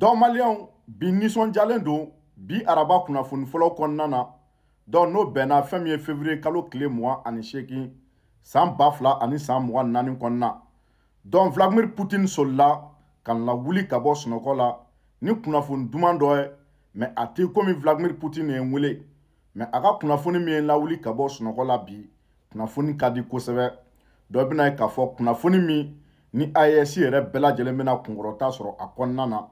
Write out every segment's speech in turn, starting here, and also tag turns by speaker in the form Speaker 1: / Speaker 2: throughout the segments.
Speaker 1: dɔw maliyɛnw bi nisɔndiyalen don bi araba kunnafoni fɔlɔ kɔnɔna na dɔw n'o bɛnna fɛn min ye fevriye kalo tile mugan ani seegin san ba fila ani san mugan naani kɔnɔna dɔn vladimir putin solila ka lawuli ka bɔ sunɔgɔ la ni kunnafoni duman dɔ ye mɛ a tɛ komi vladimir putin ye n wele mɛ a ka kunnafoni min ye lawuli ka bɔ sunɔgɔ la bi kunnafoni ka di kosɛbɛ dɔ bɛna ye k'a fɔ kunnafoni min ni AES yɛrɛ bɛɛ lajɛlen bɛna kunkɔrɔta sɔrɔ a kɔnɔna na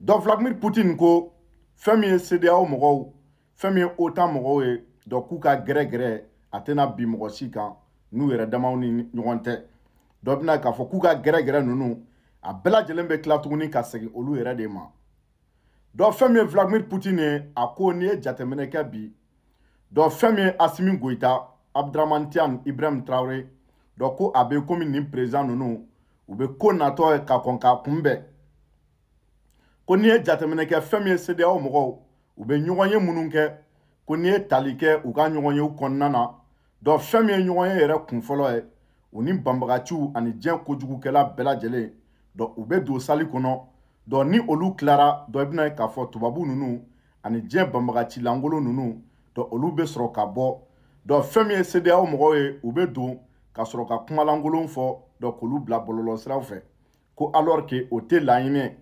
Speaker 1: donc vladimir putin ko fɛn min ye cdao mɔgɔw fɛn min ye otan mɔgɔw ye donc k'u ka gɛrɛgɛrɛ a tɛna bin mɔgɔ si kan n'u yɛrɛ damaw ni ɲɔgɔn tɛ dɔ bɛna k'a fɔ k'u ka gɛrɛgɛrɛ ninnu a bɛɛ lajɛlen bɛ tila tuguni ka segin olu yɛrɛ de ma donc fɛn min ye vladimir putin ye a ko n'i ye jateminɛ kɛ bi donc fɛn min ye asimi goyita abdramani tian ibrahim traore donc ko a bɛ komi nin président ninnu u bɛ ko natɔ ye ka kɔn k'a kunbɛn ko n'i ye jateminɛ kɛ fɛn min ye sedeyaw mɔgɔw u bɛ ɲɔgɔn ye minnu kɛ ko n'i ye tali kɛ u ka ɲɔgɔn ye kɔnɔna na dɔn fɛn min ye ɲɔgɔn ye yɛrɛ kun fɔlɔ ye u ni banbagaciw ani diɲɛ kojugukɛla bɛɛ lajɛlen dɔn u bɛ don sali kɔnɔ dɔn ni olu tilara dɔn i bɛna ye k'a fɔ tubabu ninnu ani diɲɛ banbagaci lankolon ninnu dɔn olu bɛ sɔrɔ ka bɔ dɔn fɛn min ye sedeyaw mɔgɔw ye u bɛ don ka sɔrɔ ka kumalankolon fɔ dɔn k'olu bila bɔlɔlɔsiraw fɛ ko alors que o tɛ laɲini ye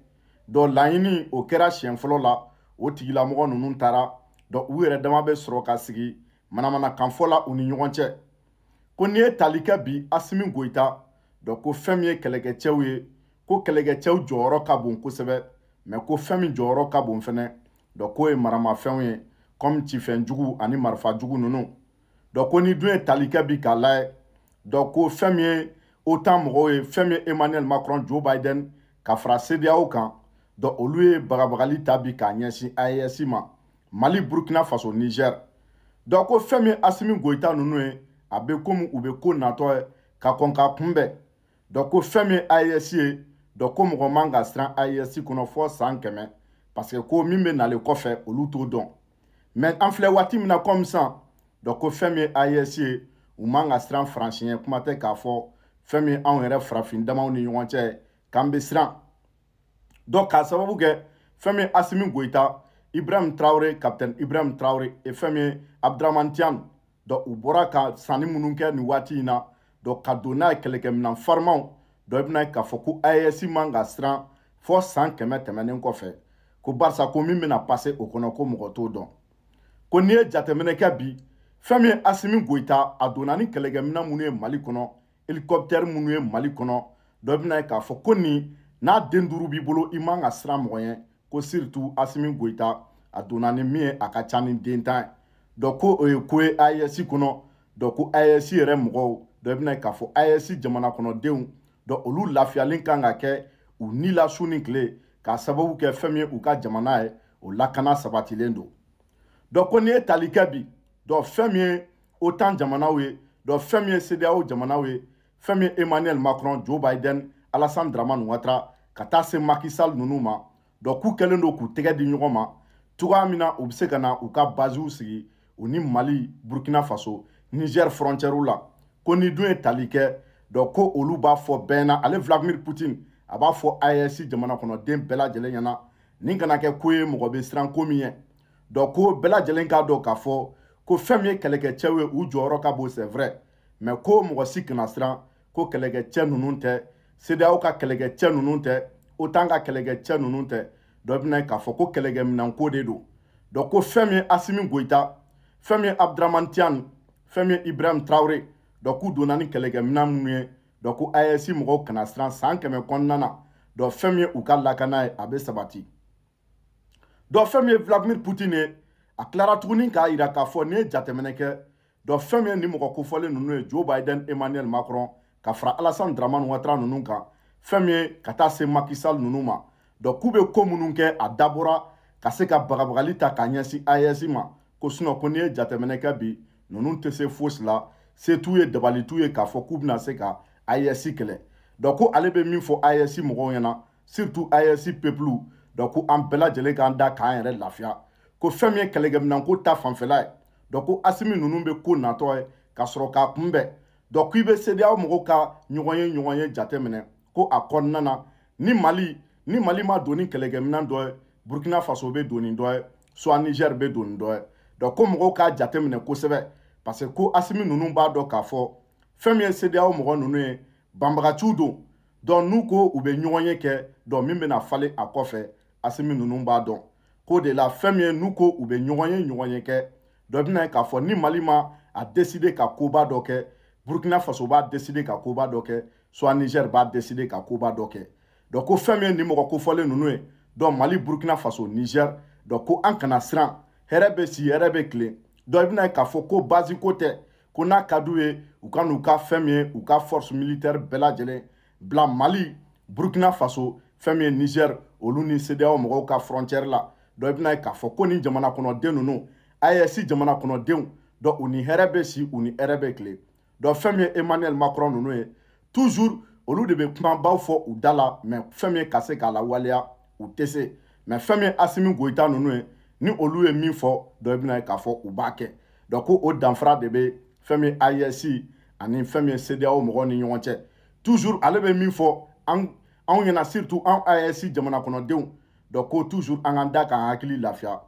Speaker 1: laɲini o kɛra siɲɛ fɔlɔ la o tigilamɔgɔ ninnu taara u yɛrɛ dama bɛ sɔrɔ ka sigi manamana kanfɔ la u ni ɲɔgɔn cɛ ko n'i ye tali kɛ bi asimi goyita ko fɛn min ye kɛlɛkɛcɛw ye ko kɛlɛkɛcɛw jɔyɔrɔ ka bon kosɛbɛ mɛ ko fɛn min jɔyɔrɔ ka bon fɛnɛ k'o ye maramafɛnw ye kɔmi cifɛnjugu ani marifajugu ninnu ko ni dun ye tali kɛ bi k'a layɛ ko fɛn min ye otan mɔgɔw ye fɛn min ye emmanuel macron joe biden ka fara sedeyaw kan donc olu ye bagabagali ta bi k'a ɲɛsin AES ma Mali Burkina Faso Niger donc ko fɛn min Asimi Goita ninnu ye a bɛ komi u bɛ ko natɔ ye ka kɔn ka kunbɛn donc ko fɛn min AES ye donc ko mɔgɔ man ka siran AES kɔnɔ fɔ eh, san kɛmɛ parce que ko min bɛ nalen kɔfɛ eh, olu t'o dɔn mais an filɛ waati min na comme sisan donc ko fɛn min AES ye eh, u man ka siran Faransi ɲɛ kuma tɛ k'a fɔ fɛn min anw yɛrɛ farafin damaw ni ɲɔgɔn cɛ k'an bɛ siran. donc k'a sababu kɛ fɛn min ye asimi goyita ibrahim traore capitaine ibrahim traore e fɛn min ye abdurahman tian donc u bɔra ka sanni minnu kɛ nin waati in na donc ka don n'a ye kɛlɛkɛminɛn farimaw donc i bɛna ye k'a fɔ ko AES man ka siran fɔ san kɛmɛ tɛmɛnen kɔfɛ ko barisa ko min bɛna pase o kɔnɔ ko mɔgɔ t'o dɔn ko n'i ye jateminɛ kɛ bi fɛn min ye asimi goyita a donna ni kɛlɛkɛminɛn minnu ye mali kɔnɔ hélicoptère minnu ye mali kɔnɔ donc i bɛna ye k'a fɔ ko nin n'a den duuru b'i bolo i man ka siran mɔgɔ ye ko siritu asimi goyita a donna ni min ye a ka ca ni den tan ye dɔ ko o euh, ye ko ye ayɛsi e kɔnɔ dɔ ko ayɛsi e yɛrɛ mɔgɔw dɔ bɛna k'a fɔ ayɛsi e jamana kɔnɔdenw dɔ olu lafiyalen kan ka kɛ u ni la su ni tile k'a sababu kɛ fɛn min ye u ka jamana ye o lakana sabatilen don dɔ ko n'i ye tali kɛ bi dɔ fɛn min ye otan jamanaw ye dɔ fɛn min ye cdao jamanaw ye fɛn min ye emmanuel macron joe biden alasan dramani watara ka taa se makisal nunu ma dɔn k'u kɛlen do k'u tɛgɛ di ɲɔgɔn ma cogoya min na u be se ka na u ka baziw sigi u ni mali burkina faso niger frontiɛrɛw la ko ni dun ye tali kɛ dɔn ko olu b'a fɔ bɛɛ na ale vladimir putin a b'a fɔ ayɛsi e jamana kɔnɔden bɛɛ lajɛlen ɲɛna nin kana kɛ ko ye mɔgɔ be siran ko min ye dɔn ko bɛɛ lajɛlen k'a dɔn k'a fɔ ko fɛn min ye kɛlɛkɛcɛw ye u jɔyɔrɔ ka bon c'est vrai mɛ ko mɔgɔ si kana siran ko kɛlɛkɛcɛ nunu tɛ CEDEAO ka kɛlɛkɛcɛ ninnu tɛ OTAN ka kɛlɛkɛcɛ ninnu tɛ dɔ bɛna k'a fɔ ko kɛlɛkɛminɛnko de don donc ko fɛn min ye Asimi Goita fɛn min ye Abudaramani Tiani fɛn min ye Ibrahim Traore donc k'u donna ni kɛlɛkɛminɛn minnu ye donc ko AES mɔgɔw kana siran san kɛmɛ kɔnɔna na donc fɛn min ye u ka lakana ye a bɛ sabati donc fɛn min ye Vladimir Poutine ye a tilara tuguni k'a jira k'a fɔ n'i ye jateminɛ kɛ donc fɛn min ye nin mɔgɔ kofɔlen ninnu ye Joe Biden Emmanuel Macron ka fara alasan dramani watara nunu kan fɛn min ye ka taa se makisal nunu ma dɔn k'u bɛ ko minnu kɛ a dabɔra ka se ka bagabagali ta k'a ɲɛsin as e ma ko sinɔ ko n'i ye jateminɛ kɛ bi nunu tɛ se fosi la se t'u ye dabali t'u ye k'a fɔ k'u bɛna se ka as e kɛlɛ dɔn ko ale bɛ min fɔ as e mɔgɔw ɲɛna surtout as pepilu dɔn ko an bɛɛ lajɛlen k'an da k'an yɛrɛ lafiya ko fɛn min ye kɛlɛkɛminɛnko ta fanfɛla ye dɔn ko asimi ninnu bɛ ko natɔ ye ka sɔrɔ k'a kunbɛn donc i bɛ sedeyaw mɔgɔw ka ɲɔgɔn ye ɲɔgɔn ye jateminɛ ko a kɔnɔna na ni mali ni mali ma don ni kɛlɛkɛminɛ dɔ ye burkina faso bɛ don ni dɔ ye soit niger bɛ don ni dɔ ye donc ko mɔgɔw k'a jateminɛ kosɛbɛ parce que ko asimi ninnu b'a dɔn k'a fɔ fɛn min ye sedeyaw mɔgɔ ninnu ye banbagaciw don donc n'u ko u bɛ ɲɔgɔn ye kɛ donc min bɛna falen a kɔfɛ asimi ninnu b'a dɔn k'o de la fɛn min ye n'u ko u bɛ ɲɔgɔn ye ɲɔgɔn ye kɛ dɔ bɛna ye k'a fɔ ni mali ma a décider ka koba dɔ kɛ burkina faso b'a décider ka koba dɔ kɛ soit niger b'a décider ka koba dɔ kɛ donc ko fɛn min ye nin mɔgɔ kofɔlen ninnu ye donc mali burkina faso niger donc ko an kana siran hɛrɛ bɛ si hɛrɛ bɛ tile donc i bɛna ye k'a fɔ ko base ko tɛ ko n'a ka d'u ye u ka n'u ka fɛn min ye u ka force militaire bɛɛ lajɛlen bila mali burkina faso fɛn min ye niger olu ni cdao mɔgɔw ka frontière la donc i bɛna ye k'a fɔ ko nin jamana kɔnɔden ninnu as e jamana kɔnɔdenw donc u ni hɛrɛ bɛ si u ni hɛrɛ bɛ tile dɔn fɛn min ye emmanuel macron ninnu ye toujours olu de bɛ kumabaw fɔ u da la mɛ fɛn min ye ka se k'a lawaleya u tɛ se mɛ fɛn min ye asimi goyita ninnu ye ni olu ye min fɔ dɔ i bɛna ye k'a fɔ u b'a kɛ dɔn ko o danfara de bɛ fɛn min ye AES ani fɛn min ye CEDEAO mɔgɔw ni ɲɔgɔn cɛ toujours ale bɛ min fɔ an anw ɲɛna surtout anw AES jamana kɔnɔdenw dɔn ko toujours an k'an da k'an hakili lafiya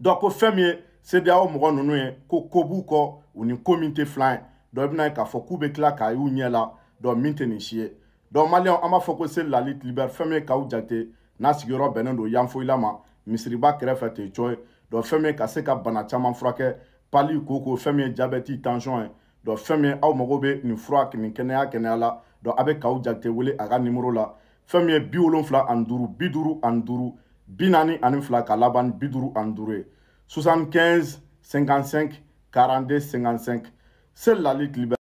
Speaker 1: dɔn ko fɛn min ye CEDEAO mɔgɔ ninnu ye ko ko b'u kɔ u ni ko min tɛ filan ye i bɛna ye k'a fɔ k'u bɛ tila k'a y'u ɲɛ la min tɛ nin si ye maliyɛnw an b'a fɔ ko seli lali tilibɛri fɛn min ye k'aw jate n'a sigiyɔrɔ bɛnnen don yanfoyila ma misiriba kɛrɛfɛ ten cɔ ye fɛn min ye ka se ka bana caman furakɛ pali koko fɛn min ye jabɛti tansɔn ye fɛn min ye aw mago bɛ nin fura nin kɛnɛya kɛnɛya la a bɛ k'aw jate wele a ka nimoro la fɛn min ye bi wolonfila ani duuru bi duuru ani duuru bi naani ani fila ka laban ni bi duuru ani duuru ye soixante quinze cinquante cinq quarante deux cinquante cinq C'est la lutte libérale.